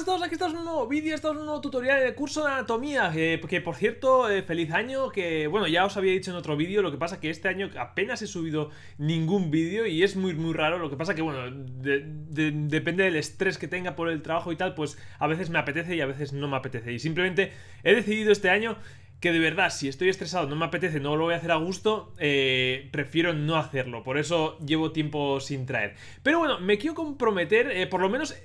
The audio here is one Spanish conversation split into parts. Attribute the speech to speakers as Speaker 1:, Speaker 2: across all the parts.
Speaker 1: a todos, aquí estamos en un nuevo vídeo, estamos en un nuevo tutorial de curso de anatomía eh, Que por cierto, eh, feliz año, que bueno, ya os había dicho en otro vídeo Lo que pasa que este año apenas he subido ningún vídeo y es muy muy raro Lo que pasa que bueno, depende del estrés que tenga por el trabajo y tal Pues a veces me apetece y a veces no me apetece Y simplemente he decidido este año que de verdad, si estoy estresado, no me apetece, no lo voy a hacer a gusto, eh, prefiero no hacerlo. Por eso llevo tiempo sin traer. Pero bueno, me quiero comprometer, por lo menos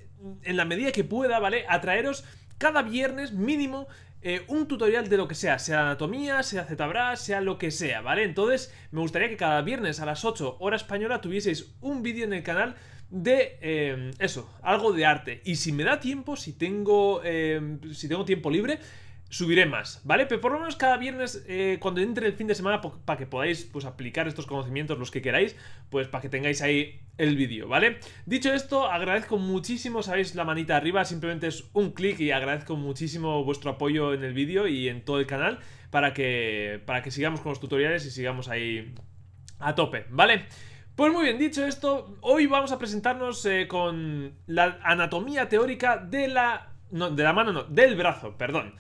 Speaker 1: en la medida que pueda, ¿vale? atraeros cada viernes mínimo eh, un tutorial de lo que sea, sea anatomía, sea ZBrush, sea lo que sea, ¿vale? Entonces me gustaría que cada viernes a las 8 hora española tuvieseis un vídeo en el canal de eh, eso, algo de arte. Y si me da tiempo, si tengo, eh, si tengo tiempo libre, subiré más, ¿vale? Pero por lo menos cada viernes, eh, cuando entre el fin de semana, para que podáis pues, aplicar estos conocimientos, los que queráis, pues para que tengáis ahí el vídeo, ¿vale? Dicho esto, agradezco muchísimo, sabéis, la manita arriba, simplemente es un clic y agradezco muchísimo vuestro apoyo en el vídeo y en todo el canal para que, para que sigamos con los tutoriales y sigamos ahí a tope, ¿vale? Pues muy bien, dicho esto, hoy vamos a presentarnos eh, con la anatomía teórica de la... No, de la mano no, del brazo, perdón.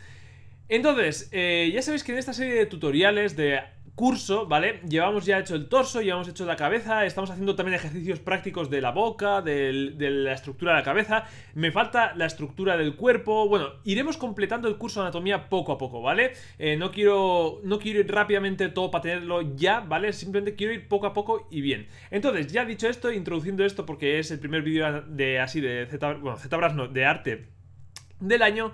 Speaker 1: Entonces, eh, ya sabéis que en esta serie de tutoriales de curso, ¿vale? Llevamos ya hecho el torso, llevamos hecho la cabeza, estamos haciendo también ejercicios prácticos de la boca, de la estructura de la cabeza, me falta la estructura del cuerpo, bueno, iremos completando el curso de anatomía poco a poco, ¿vale? Eh, no, quiero, no quiero ir rápidamente todo para tenerlo ya, ¿vale? Simplemente quiero ir poco a poco y bien. Entonces, ya dicho esto, introduciendo esto porque es el primer vídeo de así, de Z, bueno, no, de arte del año...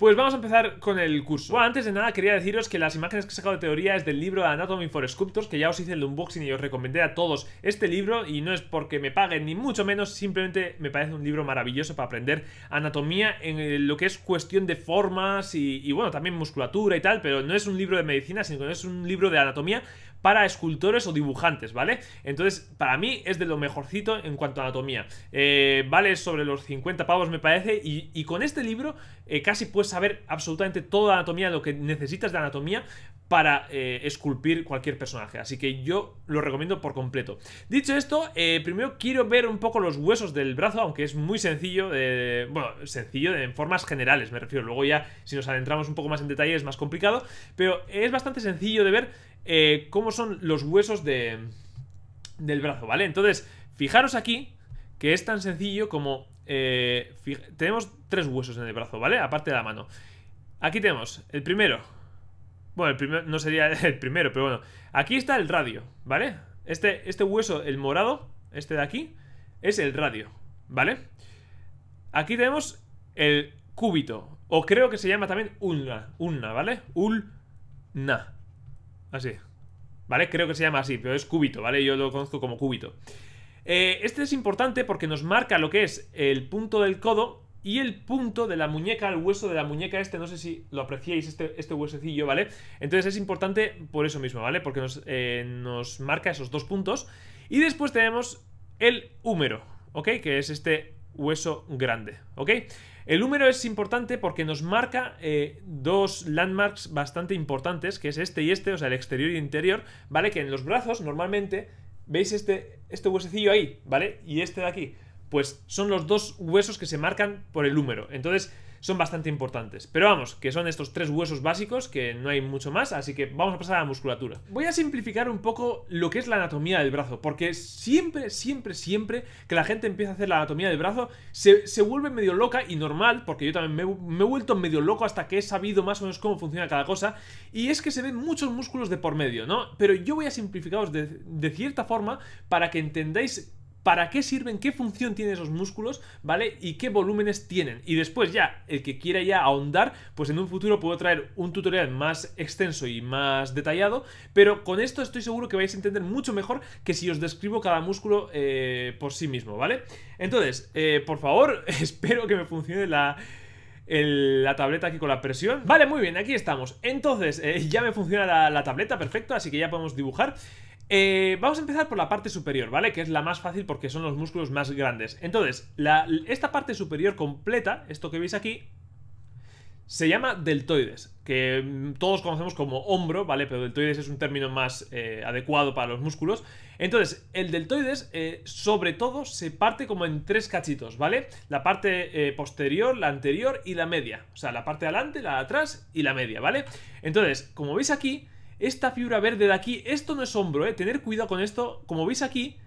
Speaker 1: Pues vamos a empezar con el curso. Bueno, antes de nada quería deciros que las imágenes que he sacado de teoría es del libro de Anatomy for Sculptors, que ya os hice el unboxing y os recomendé a todos este libro, y no es porque me paguen ni mucho menos, simplemente me parece un libro maravilloso para aprender anatomía en eh, lo que es cuestión de formas y, y bueno, también musculatura y tal, pero no es un libro de medicina, sino que es un libro de anatomía para escultores o dibujantes, ¿vale? Entonces, para mí es de lo mejorcito en cuanto a anatomía. Eh, vale sobre los 50 pavos, me parece, y, con este libro eh, casi puedes saber absolutamente toda anatomía, lo que necesitas de anatomía para eh, esculpir cualquier personaje. Así que yo lo recomiendo por completo. Dicho esto, eh, primero quiero ver un poco los huesos del brazo, aunque es muy sencillo, eh, bueno, sencillo en formas generales, me refiero. Luego ya, si nos adentramos un poco más en detalle, es más complicado, pero es bastante sencillo de ver cómo son los huesos de, del brazo, ¿vale? Entonces, fijaros aquí que es tan sencillo como... tenemos tres huesos en el brazo, ¿vale? Aparte de la mano. Aquí tenemos el primero, bueno, no sería el primero, pero bueno. Aquí está el radio, ¿vale? Este, este hueso, el morado, este de aquí, es el radio, ¿vale? Aquí tenemos el cúbito, o creo que se llama también ulna, ulna, ¿vale? Ulna. Así. ¿Vale? Creo que se llama así, pero es cúbito, ¿vale? Yo lo conozco como cúbito. Eh, este es importante porque nos marca lo que es el punto del codo y el punto de la muñeca, el hueso de la muñeca este, no sé si lo apreciáis, este, este huesecillo, ¿vale? Entonces es importante por eso mismo, ¿vale? Porque nos, eh, marca esos dos puntos. Y después tenemos el húmero, ¿ok? Que es este hueso grande, ¿ok? El húmero es importante porque nos marca eh, dos landmarks bastante importantes, que es este y este, o sea, el exterior y interior, ¿vale? Que en los brazos normalmente veis este, este huesecillo ahí, ¿vale? Y este de aquí pues son los dos huesos que se marcan por el húmero. Entonces son bastante importantes. Pero vamos, que son estos tres huesos básicos, que no hay mucho más, así que vamos a pasar a la musculatura. Voy a simplificar un poco lo que es la anatomía del brazo, porque siempre, siempre, siempre que la gente empieza a hacer la anatomía del brazo, se, vuelve medio loca y normal, porque yo también me, he vuelto medio loco hasta que he sabido más o menos cómo funciona cada cosa, y es que se ven muchos músculos de por medio, ¿no? Pero yo voy a simplificaros de, de cierta forma para que entendáis para qué sirven, qué función tienen esos músculos, ¿vale? Y qué volúmenes tienen. Y después ya, el que quiera ya ahondar, pues en un futuro puedo traer un tutorial más extenso y más detallado, pero con esto estoy seguro que vais a entender mucho mejor que si os describo cada músculo eh, por sí mismo, ¿vale? Entonces, eh, por favor, espero que me funcione la... la tableta aquí con la presión Vale, muy bien, aquí estamos Entonces, eh, ya me funciona la, la tableta, perfecto Así que ya podemos dibujar eh, vamos a empezar por la parte superior, ¿vale? Que es la más fácil porque son los músculos más grandes. Entonces, esta parte superior completa, esto que veis aquí, se llama deltoides, que mm, todos conocemos como hombro, ¿vale? Pero deltoides es un término más eh, adecuado para los músculos. Entonces, el deltoides, eh, sobre todo, se parte como en tres cachitos, ¿vale? La parte posterior, la anterior y la media. O sea, la parte de adelante, la de atrás y la media, ¿vale? Entonces, como veis aquí, esta fibra verde de aquí, esto no es hombro, ¿eh? Tener cuidado con esto. Como veis aquí,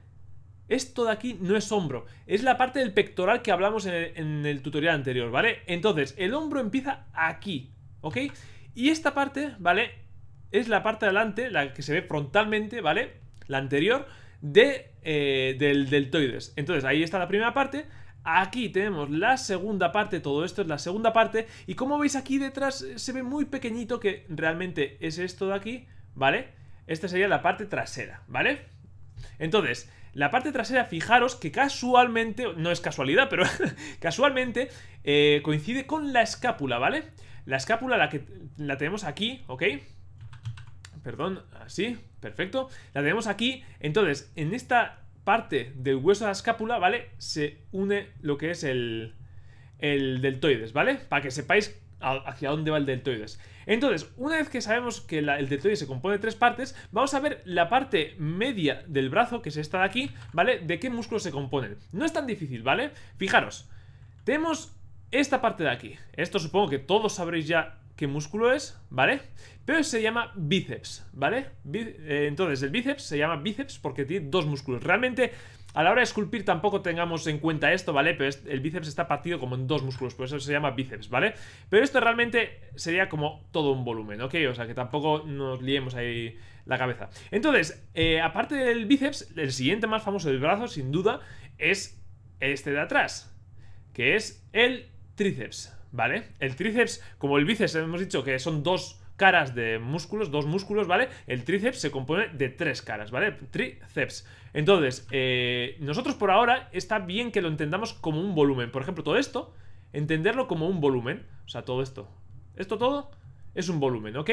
Speaker 1: esto de aquí no es hombro. Es la parte del pectoral que hablamos en el, tutorial anterior, ¿vale? Entonces, el hombro empieza aquí, ¿ok? Y esta parte, ¿vale? Es la parte delante, la que se ve frontalmente, ¿vale? La anterior de, eh, del deltoides. Entonces, ahí está la primera parte. Aquí tenemos la segunda parte, todo esto es la segunda parte y como veis aquí detrás eh, se ve muy pequeñito que realmente es esto de aquí, ¿vale? Esta sería la parte trasera, ¿vale? Entonces, la parte trasera, fijaros que casualmente, no es casualidad, pero casualmente eh, coincide con la escápula, ¿vale? La escápula la que la tenemos aquí, ¿ok? Perdón, así, perfecto. La tenemos aquí. Entonces, en esta parte del hueso de la escápula, ¿vale? Se une lo que es el, deltoides, ¿vale? Para que sepáis hacia dónde va el deltoides. Entonces, una vez que sabemos que el deltoides se compone de tres partes, vamos a ver la parte media del brazo, que es esta de aquí, ¿vale? De qué músculos se componen. No es tan difícil, ¿vale? Fijaros, tenemos esta parte de aquí. Esto supongo que todos sabréis ya qué músculo es, ¿vale? Pero se llama bíceps, ¿vale? Eh, entonces, el bíceps se llama bíceps porque tiene dos músculos. Realmente, a la hora de esculpir tampoco tengamos en cuenta esto, ¿vale? Pero el bíceps está partido como en dos músculos, por eso se llama bíceps, ¿vale? Pero esto realmente sería como todo un volumen, ¿ok? O sea, que tampoco nos liemos ahí la cabeza. Entonces, eh, aparte del bíceps, el siguiente más famoso del brazo, sin duda, es este de atrás, que es el tríceps, ¿vale? El tríceps, como el bíceps hemos dicho que son dos caras de músculos, dos músculos, ¿vale? El tríceps se compone de tres caras, ¿vale? Tríceps. Entonces, eh, nosotros por ahora está bien que lo entendamos como un volumen. Por ejemplo, todo esto, entenderlo como un volumen. O sea, todo esto. Esto todo es un volumen, ¿ok?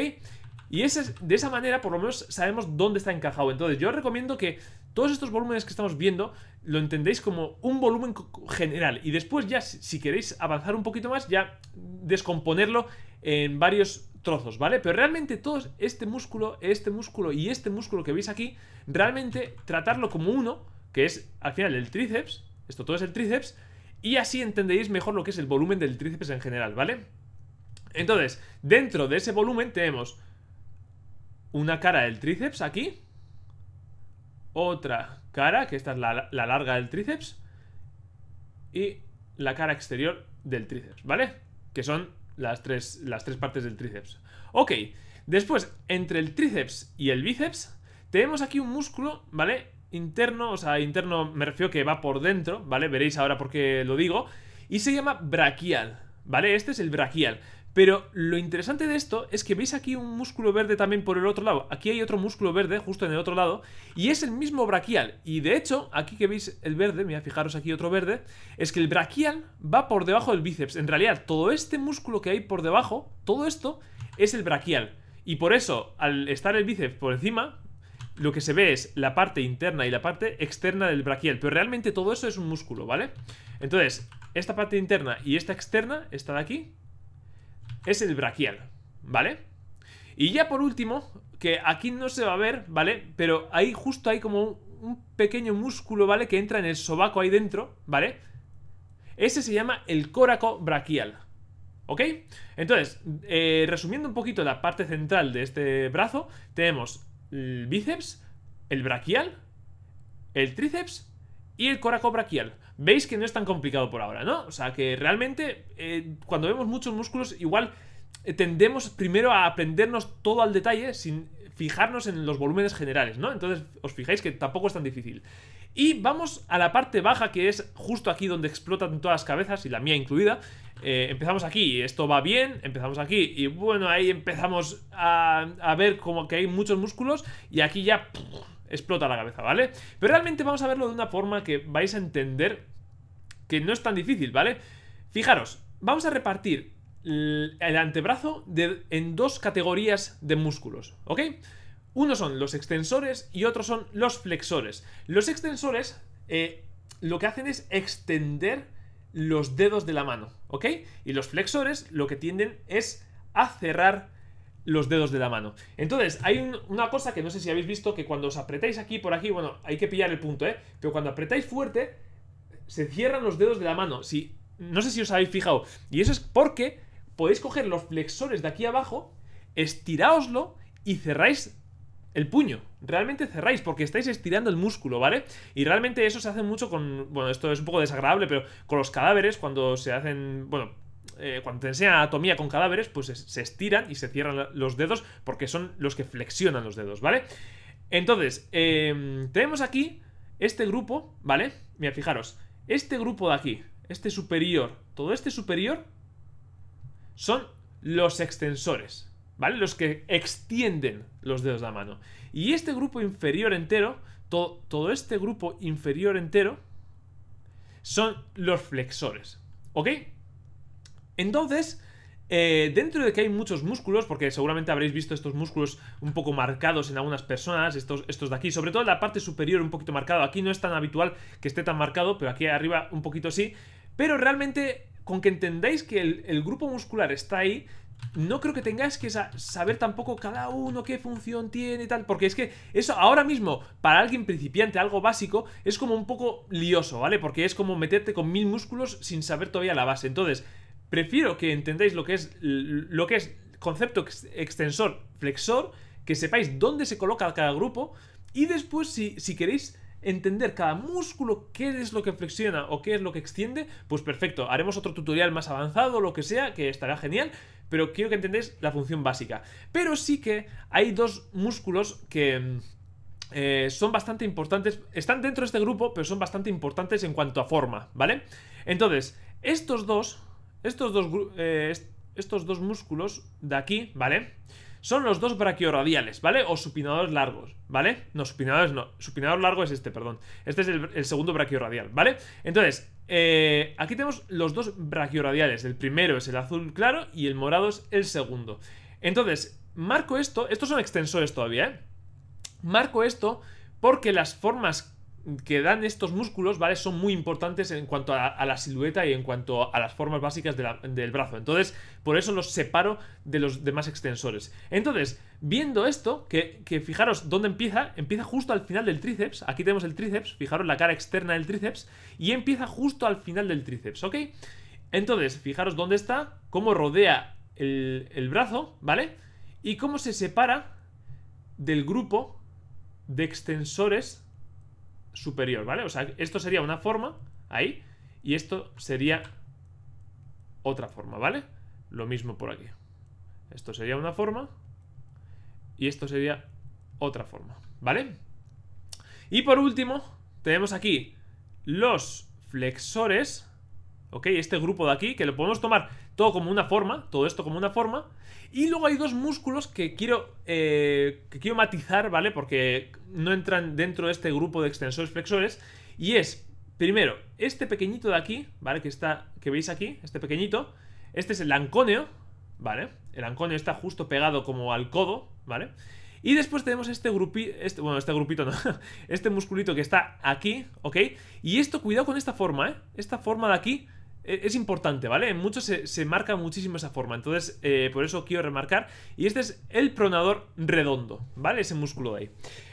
Speaker 1: Y ese, de esa manera, por lo menos, sabemos dónde está encajado. Entonces, yo recomiendo que todos estos volúmenes que estamos viendo lo entendéis como un volumen general y después ya si queréis avanzar un poquito más ya descomponerlo en varios trozos, ¿vale? Pero realmente todo este músculo, este músculo y este músculo que veis aquí, realmente tratarlo como uno, que es al final el tríceps, esto todo es el tríceps, y así entendéis mejor lo que es el volumen del tríceps en general, ¿vale? Entonces, dentro de ese volumen tenemos una cara del tríceps aquí, otra cara, que esta es la, larga del tríceps, y la cara exterior del tríceps, ¿vale? Que son las tres, las tres partes del tríceps. Ok, después, entre el tríceps y el bíceps, tenemos aquí un músculo, ¿vale? Interno, o sea, interno me refiero que va por dentro, ¿vale? Veréis ahora por qué lo digo. Y se llama braquial, ¿vale? Este es el braquial. Pero lo interesante de esto es que veis aquí un músculo verde también por el otro lado. Aquí hay otro músculo verde justo en el otro lado. Y es el mismo braquial. Y de hecho, aquí que veis el verde, mira, fijaros aquí otro verde, es que el braquial va por debajo del bíceps. En realidad, todo este músculo que hay por debajo, todo esto, es el braquial. Y por eso, al estar el bíceps por encima, lo que se ve es la parte interna y la parte externa del braquial. Pero realmente todo eso es un músculo, ¿vale? Entonces, esta parte interna y esta externa, esta de aquí, es el braquial, ¿vale? Y ya por último, que aquí no se va a ver, ¿vale? Pero ahí justo hay como un pequeño músculo, ¿vale? Que entra en el sobaco ahí dentro, ¿vale? Ese se llama el córaco braquial, ¿ok? Entonces, eh, resumiendo un poquito la parte central de este brazo, tenemos el bíceps, el braquial, el tríceps y el coraco Veis que no es tan complicado por ahora, ¿no? O sea, que realmente eh, cuando vemos muchos músculos igual eh, tendemos primero a aprendernos todo al detalle sin fijarnos en los volúmenes generales, ¿no? Entonces os fijáis que tampoco es tan difícil. Y vamos a la parte baja que es justo aquí donde explotan todas las cabezas y la mía incluida. Eh, empezamos aquí, y esto va bien, empezamos aquí y bueno, ahí empezamos a, ver como que hay muchos músculos y aquí ya explota la cabeza, ¿vale? Pero realmente vamos a verlo de una forma que vais a entender que no es tan difícil, ¿vale? Fijaros, vamos a repartir el antebrazo en dos categorías de músculos, ¿ok? Uno son los extensores y otros son los flexores. Los extensores eh, lo que hacen es extender los dedos de la mano, ¿ok? Y los flexores lo que tienden es a cerrar los dedos de la mano. Entonces, hay una cosa que no sé si habéis visto, que cuando os apretáis aquí, por aquí, bueno, hay que pillar el punto, ¿eh? Pero cuando apretáis fuerte, se cierran los dedos de la mano. Si, no sé si os habéis fijado. Y eso es porque podéis coger los flexores de aquí abajo, estiráoslo y cerráis el puño. Realmente cerráis porque estáis estirando el músculo, ¿vale? Y realmente eso se hace mucho con... Bueno, esto es un poco desagradable, pero con los cadáveres cuando se hacen... Bueno, eh, cuando te enseñan anatomía con cadáveres, pues se estiran y se cierran los dedos porque son los que flexionan los dedos, ¿vale? Entonces, em, tenemos aquí este grupo, ¿vale? Mira, fijaros, este grupo de aquí, este superior, todo este superior son los extensores, ¿vale? Los que extienden los dedos de la mano. Y este grupo inferior entero, todo, todo este grupo inferior entero, son los flexores, ¿ok? Entonces, eh, dentro de que hay muchos músculos, porque seguramente habréis visto estos músculos un poco marcados en algunas personas, estos, estos de aquí, sobre todo en la parte superior un poquito marcado, aquí no es tan habitual que esté tan marcado, pero aquí arriba un poquito sí, pero realmente con que entendáis que el, el grupo muscular está ahí, no creo que tengáis que saber tampoco cada uno qué función tiene y tal, porque es que eso ahora mismo, para alguien principiante, algo básico, es como un poco lioso, ¿vale? Porque es como meterte con mil músculos sin saber todavía la base. Entonces, prefiero que entendáis lo que es, lo que es concepto extensor, flexor, que sepáis dónde se coloca cada grupo y después si, queréis entender cada músculo, qué es lo que flexiona o qué es lo que extiende, pues perfecto, haremos otro tutorial más avanzado, lo que sea, que estará genial, pero quiero que entendáis la función básica. Pero sí que hay dos músculos que... Mm, eh, son bastante importantes, están dentro de este grupo, pero son bastante importantes en cuanto a forma, ¿vale? Entonces, estos dos, estos dos, eh, estos dos músculos de aquí, ¿vale? Son los dos brachioradiales, ¿vale? O supinadores largos, ¿vale? No, supinadores no. Supinador largo es este, perdón. Este es el, segundo brachioradial, ¿vale? Entonces, eh, aquí tenemos los dos brachioradiales. El primero es el azul claro y el morado es el segundo. Entonces, marco esto. Estos son extensores todavía, ¿eh? Marco esto porque las formas que dan estos músculos, ¿vale? Son muy importantes en cuanto a, la silueta y en cuanto a las formas básicas del brazo. Entonces, por eso los separo de los demás extensores. Entonces, viendo esto, que, fijaros dónde empieza, empieza justo al final del tríceps. Aquí tenemos el tríceps, fijaros la cara externa del tríceps, y empieza justo al final del tríceps, ¿ok? Entonces, fijaros dónde está, cómo rodea el, el brazo, ¿vale? Y cómo se separa del grupo de extensores superior, ¿vale? O sea, esto sería una forma, ahí, y esto sería otra forma, ¿vale? Lo mismo por aquí. Esto sería una forma y esto sería otra forma, ¿vale? Y por último, tenemos aquí los flexores, ¿ok? Este grupo de aquí, que lo podemos tomar todo como una forma, todo esto como una forma. Y luego hay dos músculos que quiero, eh, que quiero matizar, ¿vale? Porque no entran dentro de este grupo de extensores flexores. Y es, primero, este pequeñito de aquí, ¿vale? Que, está, que veis aquí, este pequeñito. Este es el anconeo, ¿vale? El anconeo está justo pegado como al codo, ¿vale? Y después tenemos este grupito, este, bueno, este grupito no, este musculito que está aquí, ¿ok? Y esto, cuidado con esta forma, ¿eh? Esta forma de aquí e, es importante, ¿vale? En muchos se, marca muchísimo esa forma, entonces eh, por eso quiero remarcar. Y este es el pronador redondo, ¿vale? Ese músculo de ahí.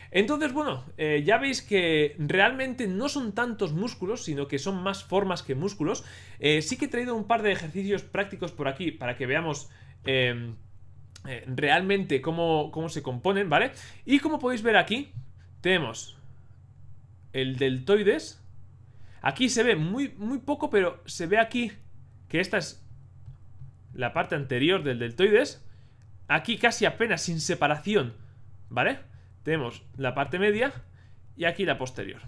Speaker 1: Entonces, bueno, eh, ya veis que realmente no son tantos músculos, sino que son más formas que músculos. Eh, sí que he traído un par de ejercicios prácticos por aquí para que veamos em, realmente cómo, cómo se componen, ¿vale? Y como podéis ver aquí, tenemos el deltoides, Aquí se ve muy, muy poco, pero se ve aquí que esta es la parte anterior del deltoides. Aquí casi apenas sin separación, ¿vale? Tenemos la parte media y aquí la posterior.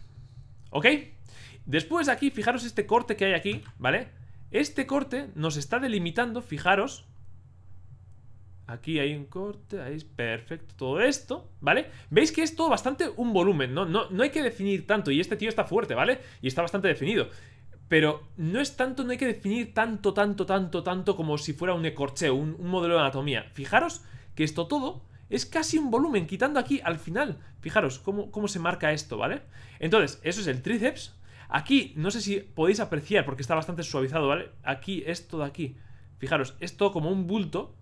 Speaker 1: ¿Ok? Después aquí, fijaros este corte que hay aquí, ¿vale? Este corte nos está delimitando, fijaros, Aquí hay un corte, ahí es perfecto todo esto, ¿vale? Veis que es todo bastante un volumen, ¿no? No, hay que definir tanto, y este tío está fuerte, ¿vale? Y está bastante definido. Pero no es tanto, no hay que definir tanto, tanto, tanto, tanto como si fuera un ecorcheo, un, un modelo de anatomía. Fijaros que esto todo es casi un volumen, quitando aquí al final. Fijaros cómo, cómo se marca esto, ¿vale? Entonces, eso es el tríceps. Aquí, no sé si podéis apreciar porque está bastante suavizado, ¿vale? Aquí, esto de aquí. Fijaros, esto como un bulto,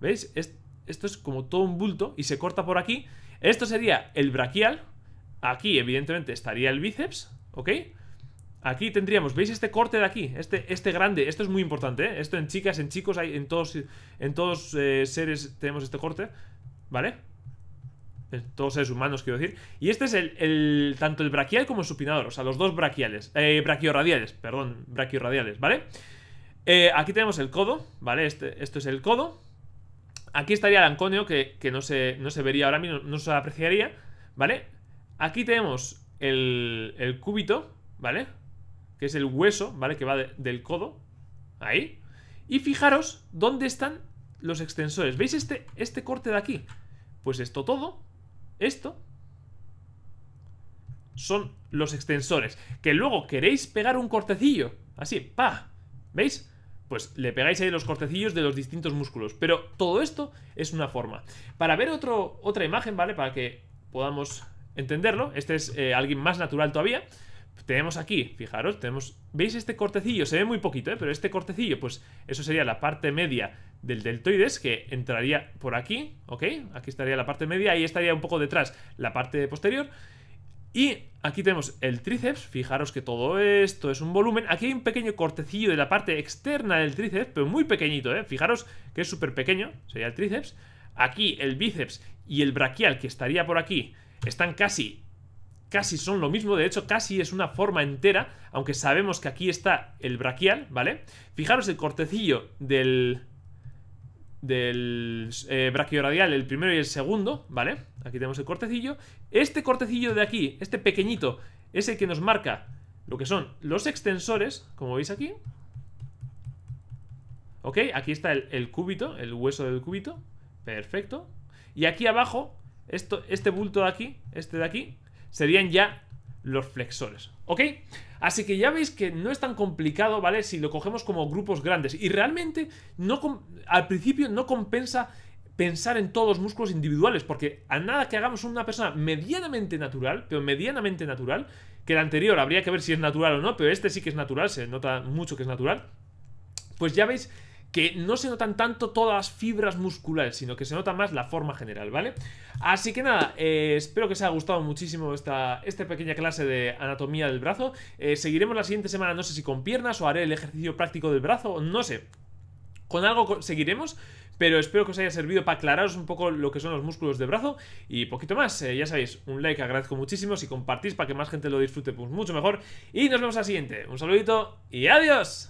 Speaker 1: ¿Veis? Esto es como todo un bulto y se corta por aquí. Esto sería el braquial. Aquí, evidentemente, estaría el bíceps, ¿ok? Aquí tendríamos, ¿veis este corte de aquí? Este, este grande, esto es muy importante, ¿eh? Esto en chicas, en chicos, hay, en todos, en todos eh, seres tenemos este corte, ¿vale? En todos seres humanos, quiero decir. Y este es el, tanto el braquial como el supinador, o sea, los dos braquiales, eh, perdón, braquiorradiales, ¿vale? Eh, aquí tenemos el codo, ¿vale? Este, esto es el codo, Aquí estaría el anconio, que no, se, no se vería ahora mismo, no se apreciaría, ¿vale? Aquí tenemos el, el cúbito, ¿vale? Que es el hueso, ¿vale? Que va del codo, ahí. Y fijaros dónde están los extensores. ¿Veis este, este corte de aquí? Pues esto todo, esto, son los extensores. Que luego queréis pegar un cortecillo, así, pa, ¿veis? pues le pegáis ahí los cortecillos de los distintos músculos. Pero todo esto es una forma. Para ver otro, otra imagen, ¿vale? Para que podamos entenderlo. Este es eh, alguien más natural todavía. Tenemos aquí, fijaros, tenemos... ¿Veis este cortecillo? Se ve muy poquito, ¿eh? Pero este cortecillo, pues eso sería la parte media del deltoides que entraría por aquí, ¿ok? Aquí estaría la parte media, ahí estaría un poco detrás la parte posterior. Y aquí tenemos el tríceps, fijaros que todo esto es un volumen. Aquí hay un pequeño cortecillo de la parte externa del tríceps, pero muy pequeñito, ¿eh? Fijaros que es súper pequeño, sería el tríceps. Aquí el bíceps y el braquial, que estaría por aquí, están casi casi son lo mismo, de hecho casi es una forma entera, aunque sabemos que aquí está el braquial, ¿vale? Fijaros el cortecillo del, del eh, brachioradial, el primero y el segundo, ¿vale? Aquí tenemos el cortecillo este cortecillo de aquí, este pequeñito, es el que nos marca lo que son los extensores, como veis aquí. Ok, aquí está el, cúbito, el hueso del cúbito. Perfecto. Y aquí abajo, esto, este bulto de aquí, este de aquí, serían ya los flexores. ¿Ok? Así que ya veis que no es tan complicado, ¿vale? Si lo cogemos como grupos grandes. Y realmente no al principio no compensa pensar en todos los músculos individuales, porque a nada que hagamos una persona medianamente natural, pero medianamente natural, que la anterior habría que ver si es natural o no, pero este sí que es natural, se nota mucho que es natural, pues ya veis que no se notan tanto todas las fibras musculares, sino que se nota más la forma general, ¿vale? Así que nada, eh, espero que os haya gustado muchísimo esta, pequeña clase de anatomía del brazo. Eh, seguiremos la siguiente semana, no sé si con piernas o haré el ejercicio práctico del brazo, no sé. Con algo seguiremos pero espero que os haya servido para aclararos un poco lo que son los músculos de brazo y poquito más. Eh, ya sabéis, un like agradezco muchísimo, si compartís para que más gente lo disfrute, pues mucho mejor. Y nos vemos al siguiente. Un saludito y adiós.